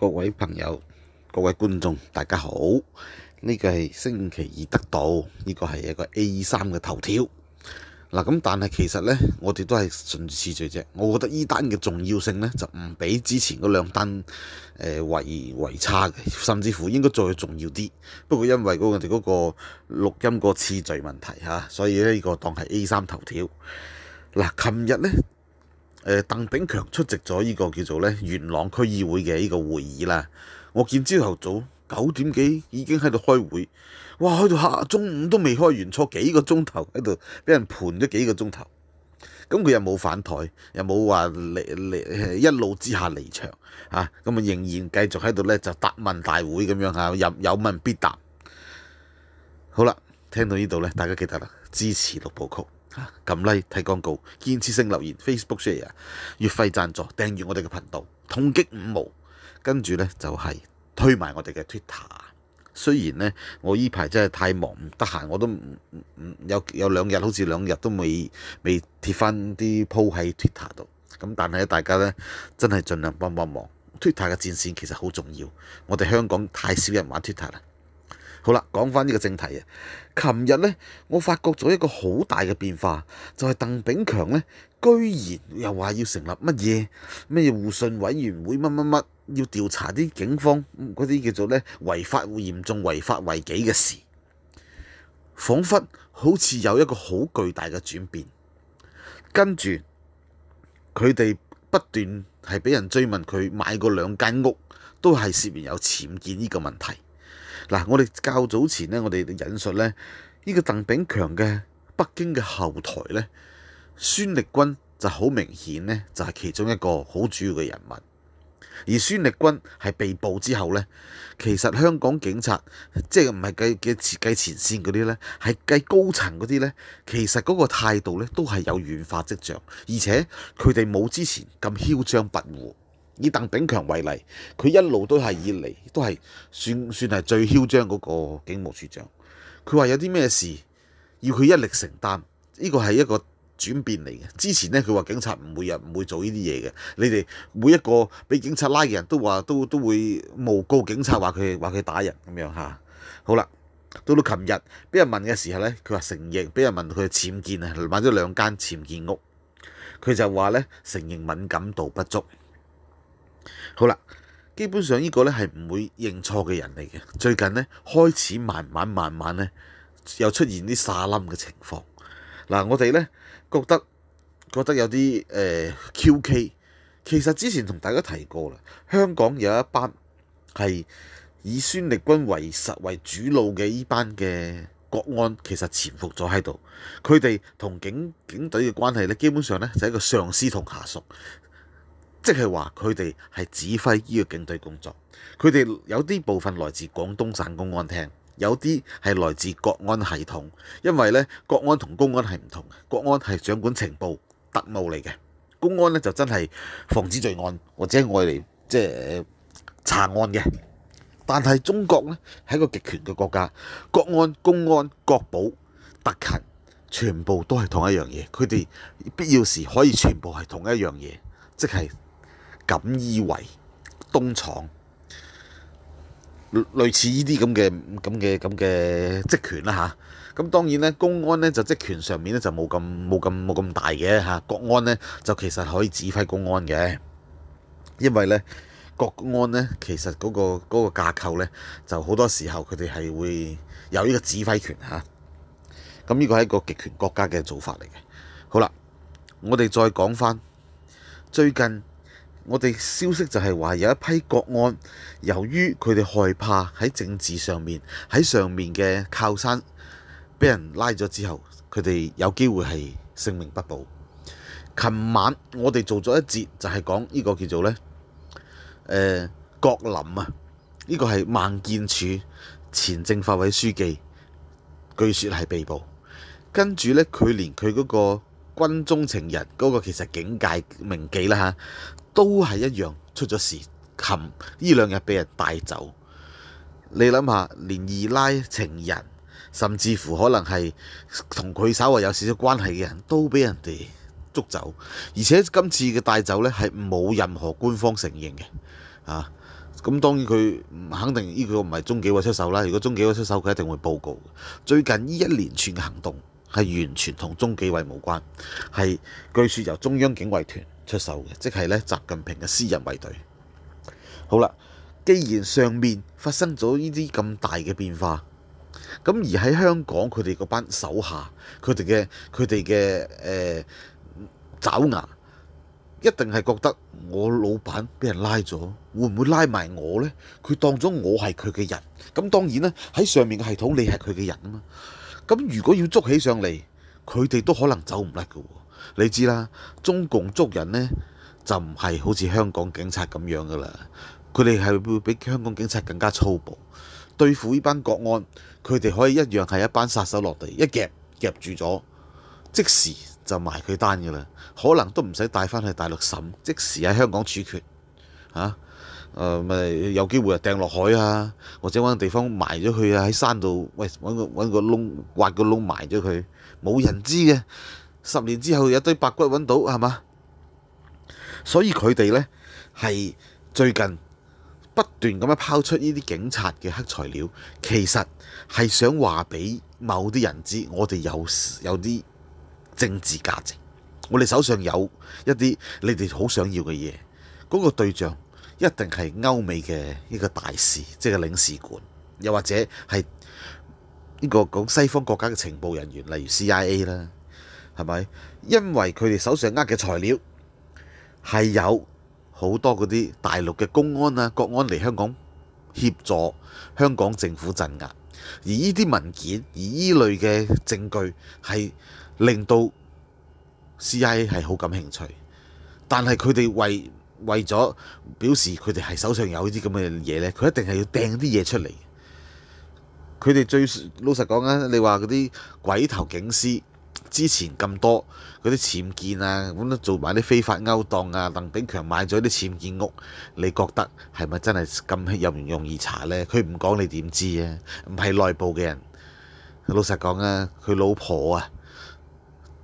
各位朋友、各位觀眾，大家好！呢個係星期二得到，呢個係一個 A 三嘅頭條。嗱咁，但係其實咧，我哋都係順次序啫。我覺得呢單嘅重要性咧，就唔比之前嗰兩單誒為為差嘅，甚至乎應該再重要啲。不過因為嗰我哋嗰個錄音個次序問題嚇，所以呢個當係 A 三頭條。嗱，琴日咧。誒，鄧炳強出席咗呢個叫做咧元朗區議會嘅呢個會議啦。我見朝頭早九點幾已經喺度開會，哇！去到下中午都未開完，錯幾個鐘頭喺度，俾人盤咗幾個鐘頭。咁佢又冇反台，又冇話離離一怒之下離場嚇，咁啊仍然繼續喺度咧就答問大會咁樣嚇，有有問必答。好啦，聽到呢度咧，大家記得啦，支持六部曲。揿 Like 睇广告，建设性留言 Facebookshare 月费赞助订阅我哋嘅频道，痛击五毛，跟住咧就系推埋我哋嘅 Twitter。虽然咧我依排真系太忙唔得闲，我都唔唔有有两日好似两日都未未贴翻啲 po 喺 Twitter 度。咁但系大家咧真系尽量帮帮忙，Twitter 嘅战线其实好重要，我哋香港太少人玩 Twitter 啦。好啦，講返呢個正題啊！琴日呢，我發覺咗一個好大嘅變化，就係鄧炳強呢，居然又話要成立乜嘢乜嘢互信委員會，乜乜乜，要調查啲警方嗰啲叫做呢違法嚴重違法違纪嘅事，仿佛好似有一個好巨大嘅轉變。跟住佢哋不斷係俾人追問，佢買过兩間屋都係涉嫌有僭建呢個問題。嗱，我哋較早前咧，我哋引述咧，呢個鄧炳強嘅北京嘅後台咧，孫力軍就好明顯咧，就係其中一個好主要嘅人物。而孫力軍係被捕之後咧，其實香港警察即係唔係計嘅前計前線嗰啲咧，係計高層嗰啲咧，其實嗰個態度咧都係有軟化跡象，而且佢哋冇之前咁囂張跋扈。以鄧炳強為例，佢一路都係以嚟都係算算係最囂張嗰個警務處長。佢話有啲咩事要佢一力承擔，呢個係一個轉變嚟嘅。之前呢，佢話警察唔日人唔會做呢啲嘢嘅。你哋每一個俾警察拉嘅人都話都都會诬告警察話佢話佢打人咁樣嚇。好啦，到到琴日俾人問嘅時候咧，佢話承認俾人問佢僭建啊，買咗兩間僭建屋，佢就話咧承認敏感度不足。好啦，基本上呢个呢系唔会认错嘅人嚟嘅，最近呢，开始慢慢慢慢呢，又出现啲沙冧嘅情况，嗱我哋呢觉得觉得有啲诶 QK。其实之前同大家提过啦，香港有一班系以孙力军为实为主腦嘅呢班嘅国安，其实潜伏咗喺度，佢哋同警警队嘅关系呢，基本上呢就系一个上司同下属。即係話，佢哋係指揮呢個警隊工作。佢哋有啲部分來自廣東省公安廳，有啲係來自國安系統。因為呢，國安同公安係唔同嘅。國安係掌管情報、特務嚟嘅，公安呢就真係防止罪案或者我哋即係查案嘅。但係中國呢，係一個極權嘅國家，國安、公安、國保、特勤，全部都係同一樣嘢。佢哋必要時可以全部係同一樣嘢，即係。锦以為東廠類似呢啲咁嘅咁嘅咁嘅職權啦吓。咁當然咧公安咧就職權上面咧就冇咁冇咁冇咁大嘅吓，國安咧就其實可以指揮公安嘅，因為咧國安咧其實嗰個嗰個架構咧就好多時候佢哋係會有呢個指揮權嚇，咁呢個係一個極權國家嘅做法嚟嘅。好啦，我哋再講翻最近。我哋消息就係話有一批國安，由於佢哋害怕喺政治上面，喺上面嘅靠山俾人拉咗之後，佢哋有機會係性命不保。琴晚我哋做咗一節，就係講呢個叫做咧，誒郭林啊，呢個係孟建柱前政法委書記，據說係被捕，跟住咧佢連佢嗰個。軍中情人嗰個其實警戒名記啦嚇，都係一樣出咗事，冚呢兩日俾人帶走。你諗下，連二奶情人，甚至乎可能係同佢稍為有少少關係嘅人都俾人哋捉走，而且今次嘅帶走呢，係冇任何官方承認嘅啊。咁當然佢肯定呢個唔係中紀委出手啦。如果中紀委出手，佢一定會報告。最近呢一連串行動。系完全同中纪委无关，系据说由中央警卫团出手嘅，即系咧习近平嘅私人卫队。好啦，既然上面发生咗呢啲咁大嘅变化，咁而喺香港佢哋嗰班手下，佢哋嘅佢哋嘅爪牙，一定系觉得我老板俾人拉咗，会唔会拉埋我呢？佢当咗我系佢嘅人，咁当然啦，喺上面嘅系统你系佢嘅人啊嘛。咁如果要捉起上嚟，佢哋都可能走唔甩嘅。你知啦，中共捉人呢，就唔係好似香港警察咁樣噶啦，佢哋係會比香港警察更加粗暴。對付呢班國案，佢哋可以一樣係一班殺手落地，一夾夾住咗，即時就埋佢單噶啦，可能都唔使帶返去大陸審，即時喺香港處決嚇。誒咪有機會啊，掟落海啊，或者揾地方埋咗佢啊，喺山度喂揾個揾個窿挖個窿埋咗佢，冇人知嘅。十年之後有堆白骨揾到係嘛？所以佢哋咧係最近不斷咁樣拋出呢啲警察嘅黑材料，其實係想話俾某啲人知，我哋有有啲政治價值，我哋手上有一啲你哋好想要嘅嘢嗰個對象。一定係歐美嘅一個大事，即係領事館，又或者係呢個講西方國家嘅情報人員，例如 CIA 啦，係咪？因為佢哋手上握嘅材料係有好多嗰啲大陸嘅公安啊、國安嚟香港協助香港政府鎮壓，而呢啲文件、而呢類嘅證據係令到 CIA 係好感興趣，但係佢哋為為咗表示佢哋係手上有啲咁嘅嘢咧，佢一定係要掟啲嘢出嚟。佢哋最老實講啊，你話嗰啲鬼頭警司之前咁多嗰啲僭建啊，咁都做埋啲非法勾當啊，鄧炳強買咗啲僭建屋，你覺得係咪真係咁又唔容易查咧？佢唔講你點知啊？唔係內部嘅人，老實講啊，佢老婆啊。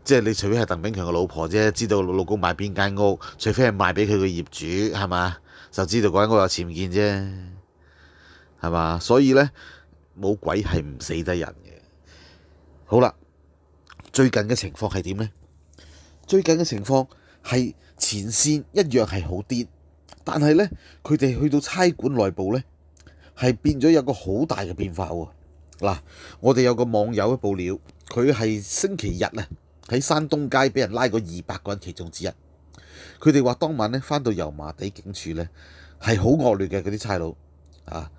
即係你除非係鄧炳強嘅老婆啫，知道老公買邊間屋，除非係賣俾佢嘅業主係嘛，就知道嗰間屋有錢唔見啫，係嘛？所以呢，冇鬼係唔死得人嘅。好啦，最近嘅情況係點呢？最近嘅情況係前線一樣係好跌，但係呢，佢哋去到差館內部呢，係變咗有個好大嘅變化喎。嗱，我哋有個網友嘅報料，佢係星期日啊。喺山东街俾人拉过二百个人其中之一，佢哋话当晚咧翻到油麻地警署咧，系好恶劣嘅嗰啲差佬啊！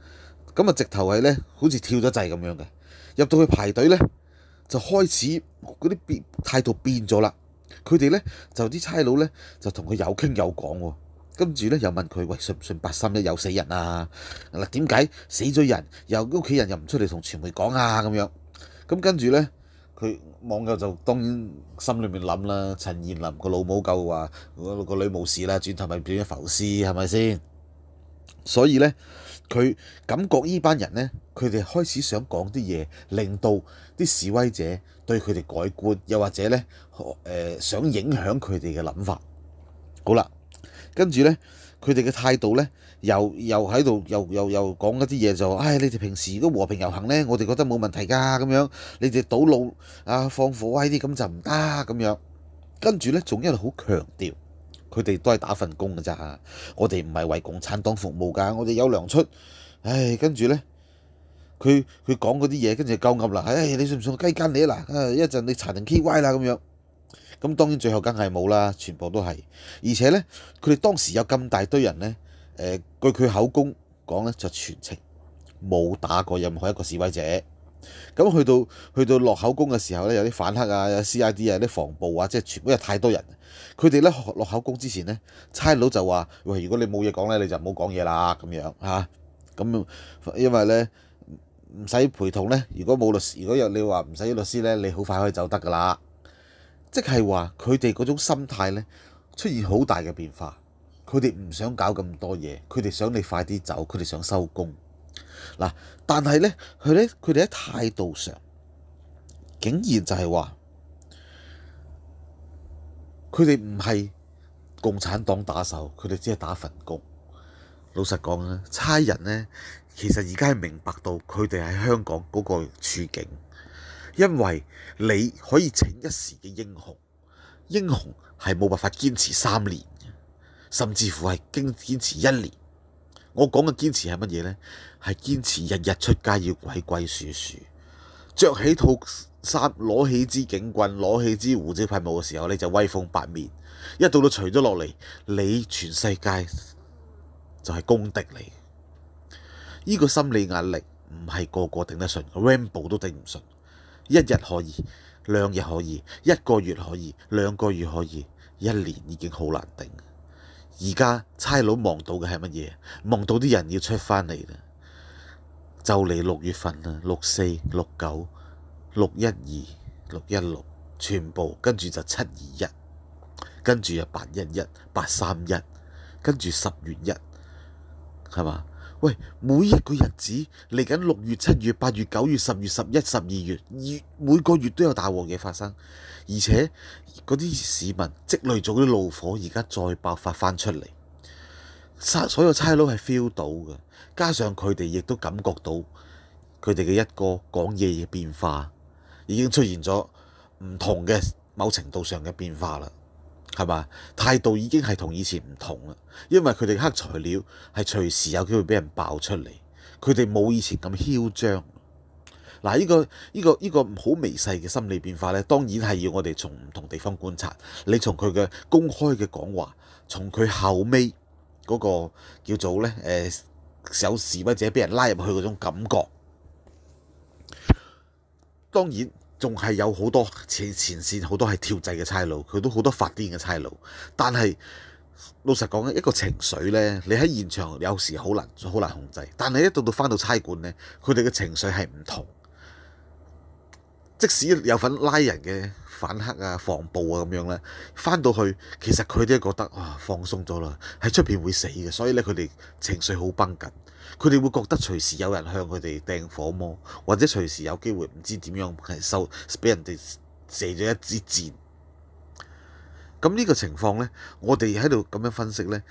咁啊直头系咧，好似跳咗掣咁样嘅，入到去排队咧就开始嗰啲变态度变咗啦。佢哋咧就啲差佬咧就同佢有倾有讲，跟住咧又问佢喂信唔信八心一有死人啊嗱？点解死咗人又屋企人又唔出嚟同传媒讲啊？咁样咁跟住咧。佢網友就當然心裏面諗啦，陳燕林個老母夠話：個個女冇事啦，轉頭咪變咗浮屍係咪先？所以咧，佢感覺呢班人咧，佢哋開始想講啲嘢，令到啲示威者對佢哋改觀，又或者咧，誒想影響佢哋嘅諗法。好啦，跟住咧。佢哋嘅態度咧，又又喺度，又又又講一啲嘢就話：，唉，你哋平時都和平遊行咧，我哋覺得冇問題㗎，咁樣你哋堵路啊、放火啊啲咁就唔得咁樣。跟住咧，仲一路好強調，佢哋都係打份工㗎咋，我哋唔係為共產黨服務㗎，我哋有糧出。唉，跟住咧，佢佢講嗰啲嘢，跟住就夠噏啦。唉，你信唔信我雞奸你啊？嗱，一陣你查定 K Y 啦咁樣。咁當然最後梗係冇啦，全部都係。而且呢，佢哋當時有咁大堆人呢，誒，據佢口供講呢，就全程冇打過任何一個示威者。咁去到去到落口供嘅時候呢，有啲反黑啊，有 C.I.D 啊，啲防暴啊，即係全部有太多人。佢哋呢落口供之前呢，差佬就話：喂，如果你冇嘢講呢，你就唔好講嘢啦，咁樣嚇。咁因為呢。唔使陪同呢。如果冇律，如果有你話唔使律師呢，你好快可以走得㗎啦。即係話佢哋嗰種心態呢，出現好大嘅變化，佢哋唔想搞咁多嘢，佢哋想你快啲走，佢哋想收工。嗱，但係呢，佢咧佢哋喺態度上竟然就係話，佢哋唔係共產黨打手，佢哋只係打份工。老實講啊，差人呢，其實而家係明白到佢哋喺香港嗰個處境。因為你可以請一時嘅英雄，英雄係冇辦法堅持三年，甚至乎係堅持一年。我講嘅堅持係乜嘢呢？係堅持日日出街要鬼鬼祟祟，着起套衫，攞起支警棍，攞起支胡椒喷雾嘅時候呢，就威風八面。一到到除咗落嚟，你全世界就係攻敵你。呢個心理壓力唔係個個頂得順，Rambo 都頂唔順。一日可以，兩日可以，一個月可以，兩個月可以，一年已經好難定。而家差佬望到嘅係乜嘢？望到啲人要出返嚟啦，就嚟六月份啦，六四、六九、六一二、六一六，全部跟住就七二一，跟住又八一一、八三一，跟住十月一，係嘛？喂，每一個日子嚟緊，六月、七月、八月、九月、十月、十一、十二月，每個月都有大禍嘅發生，而且嗰啲市民積累咗啲怒火，而家再爆發翻出嚟，所有差佬係 feel 到嘅，加上佢哋亦都感覺到佢哋嘅一個講嘢嘅變化，已經出現咗唔同嘅某程度上嘅變化啦。係嘛？態度已經係同以前唔同啦，因為佢哋黑材料係隨時有機會俾人爆出嚟，佢哋冇以前咁囂張。嗱，呢個呢個呢個好微細嘅心理變化咧，當然係要我哋從唔同地方觀察。你從佢嘅公開嘅講話，從佢後尾嗰個叫做咧誒有示威者俾人拉入去嗰種感覺，當然。仲係有好多前前線好多係跳制嘅差佬，佢都好多發癲嘅差佬。但係老實講一個情緒呢，你喺現場有時好難好難控制。但係一到到翻到差館呢，佢哋嘅情緒係唔同。即使有份拉人嘅。晚黑啊，防暴啊，咁樣咧，翻到去其實佢哋覺得啊放鬆咗啦。喺出邊會死嘅，所以咧佢哋情緒好崩緊。佢哋會覺得隨時有人向佢哋掟火魔，或者隨時有機會唔知點樣係收俾人哋射咗一支箭。咁呢個情況咧，我哋喺度咁樣分析咧，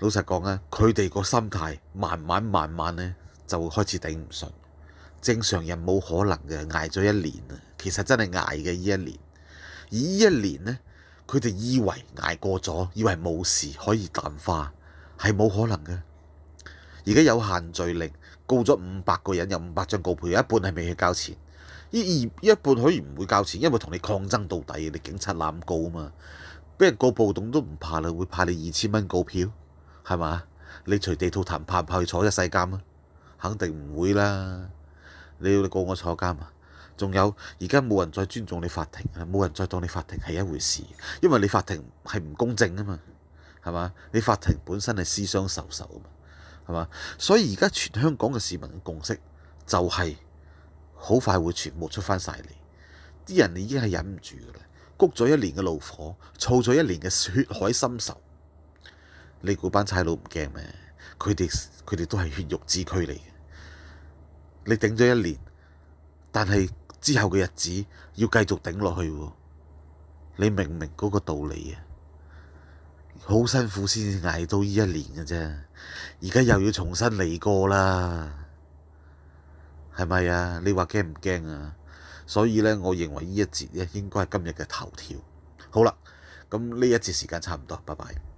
老實講啊，佢哋個心態慢慢慢慢咧就開始頂唔順。正常人冇可能嘅，捱咗一年啊，其實真係捱嘅呢一年。呢一年呢，佢哋以為捱過咗，以為冇事可以淡化，係冇可能嘅。而家有限聚令告咗五百個人，有五百張告票，有一半係未去交錢。而一半可以唔會交錢，因為同你抗爭到底你警察攬告啊嘛，俾人告暴動都唔怕啦，會怕你二千蚊告票係嘛？你隨地吐痰怕唔怕去坐一世監啊？肯定唔會啦！你要你告我坐監啊？仲有而家冇人再尊重你法庭啦，冇人再当你法庭系一回事，因为你法庭系唔公正啊嘛，系嘛？你法庭本身系私相授受啊嘛，系嘛？所以而家全香港嘅市民嘅共识就系好快会全部出翻晒嚟，啲人你已经系忍唔住噶啦，谷咗一年嘅怒火，燥咗一年嘅血海深仇，你估班差佬唔惊咩？佢哋佢哋都系血肉之躯嚟嘅，你顶咗一年，但系之後嘅日子要繼續頂落去喎，你明唔明嗰個道理啊？好辛苦先捱到呢一年嘅啫，而家又要重新嚟過啦，係咪啊？你話驚唔驚啊？所以咧，我認為呢一節咧應該係今日嘅頭條。好啦，咁呢一節時間差唔多，拜拜。